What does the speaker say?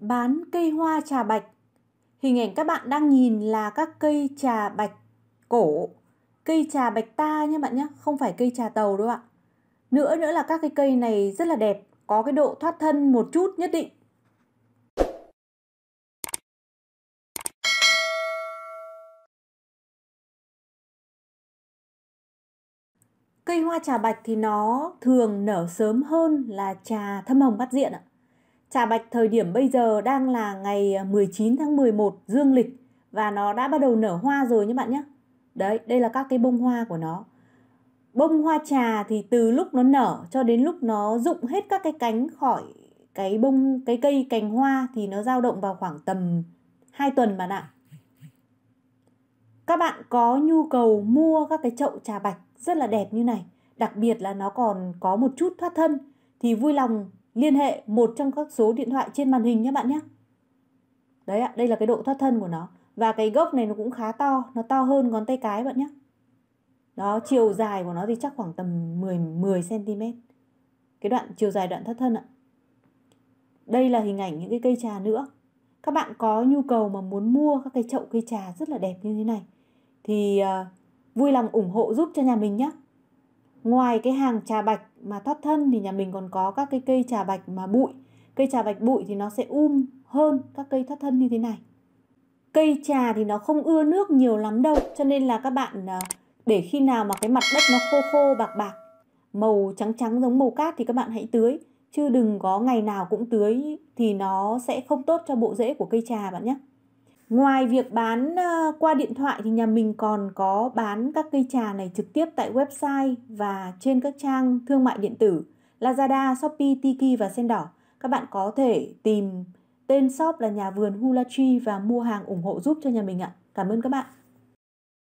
bán cây hoa trà bạch. Hình ảnh các bạn đang nhìn là các cây trà bạch cổ, cây trà bạch ta nhé bạn nhé, không phải cây trà tàu đâu ạ. Nữa nữa là các cái cây này rất là đẹp, có cái độ thoát thân một chút nhất định. Cây hoa trà bạch thì nó thường nở sớm hơn là trà thâm hồng bát diện ạ. Trà Bạch thời điểm bây giờ đang là ngày 19 à, tháng 11 dương lịch và nó đã bắt đầu nở hoa rồi nhé bạn nhé. Đấy, đây là các cái bông hoa của nó. Bông hoa trà thì từ lúc nó nở cho đến lúc nó rụng hết các cái cánh khỏi cái bông cái cây cành hoa thì nó dao động vào khoảng tầm 2 tuần bạn ạ. Các bạn có nhu cầu mua các cái chậu trà bạch rất là đẹp như này, đặc biệt là nó còn có một chút thoát thân thì vui lòng liên hệ một trong các số điện thoại trên màn hình nhé bạn nhé. Đấy ạ, đây là cái độ thoát thân của nó. Và cái gốc này nó cũng khá to, nó to hơn ngón tay cái bạn nhé. Đó, chiều dài của nó thì chắc khoảng tầm 10 10 cm. Cái đoạn chiều dài đoạn thoát thân ạ. Đây là hình ảnh những cái cây trà nữa. Các bạn có nhu cầu mà muốn mua các cái chậu cây trà rất là đẹp như thế này thì uh, vui lòng ủng hộ giúp cho nhà mình nhé ngoài cái hàng trà bạch mà thoát thân thì nhà mình còn có các cái cây trà bạch mà bụi cây trà bạch bụi thì nó sẽ um hơn các cây thoát thân như thế này cây trà thì nó không ưa nước nhiều lắm đâu cho nên là các bạn à, để khi nào mà cái mặt đất nó khô khô bạc bạc màu trắng trắng giống màu cát thì các bạn hãy tưới chứ đừng có ngày nào cũng tưới thì nó sẽ không tốt cho bộ rễ của cây trà bạn nhé Ngoài việc bán ờ, qua điện thoại thì nhà mình còn có bán các cây trà này trực tiếp tại website và trên các trang thương mại điện tử Lazada, Shopee, Tiki và Sen Đỏ. Các bạn có thể tìm tên shop là nhà vườn Hula Tree và mua hàng ủng hộ giúp cho nhà mình ạ. Cảm ơn các bạn.